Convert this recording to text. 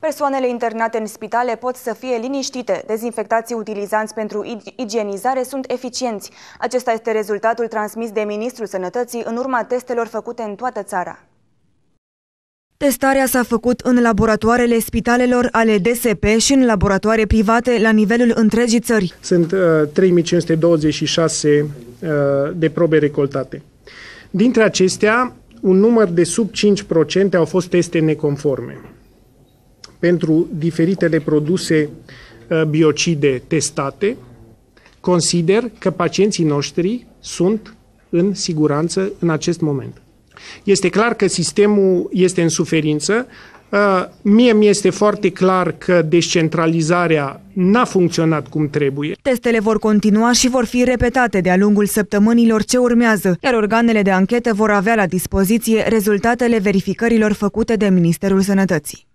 Persoanele internate în spitale pot să fie liniștite. Dezinfectații utilizanți pentru igienizare sunt eficienți. Acesta este rezultatul transmis de Ministrul Sănătății în urma testelor făcute în toată țara. Testarea s-a făcut în laboratoarele spitalelor ale DSP și în laboratoare private la nivelul întregii țări. Sunt uh, 3526 uh, de probe recoltate. Dintre acestea, un număr de sub 5% au fost teste neconforme pentru diferitele produse ă, biocide testate, consider că pacienții noștri sunt în siguranță în acest moment. Este clar că sistemul este în suferință. Ă, mie mi este foarte clar că descentralizarea n-a funcționat cum trebuie. Testele vor continua și vor fi repetate de-a lungul săptămânilor ce urmează, iar organele de anchetă vor avea la dispoziție rezultatele verificărilor făcute de Ministerul Sănătății.